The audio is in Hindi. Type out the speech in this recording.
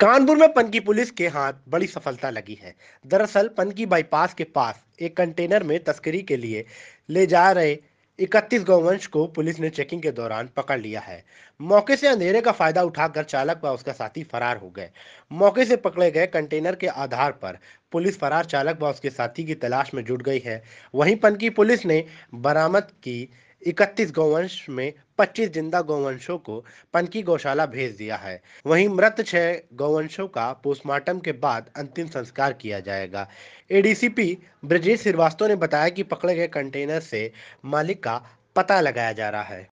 कानपुर में पनकी पुलिस के हाथ बड़ी सफलता लगी है दरअसल पनकी बाईपास के पास एक कंटेनर में तस्करी के लिए ले जा रहे 31 गौवंश को पुलिस ने चेकिंग के दौरान पकड़ लिया है मौके से अंधेरे का फायदा उठाकर चालक व उसका साथी फरार हो गए मौके से पकड़े गए कंटेनर के आधार पर पुलिस फरार चालक व उसके साथी की तलाश में जुट गई है वहीं पनकी पुलिस ने बरामद की इकतीस गौवंश में पच्चीस जिंदा गौवंशों को पनकी गौशाला भेज दिया है वहीं मृत छह गौवंशों का पोस्टमार्टम के बाद अंतिम संस्कार किया जाएगा एडीसीपी ब्रजेश श्रीवास्तव ने बताया कि पकड़े गए कंटेनर से मालिक का पता लगाया जा रहा है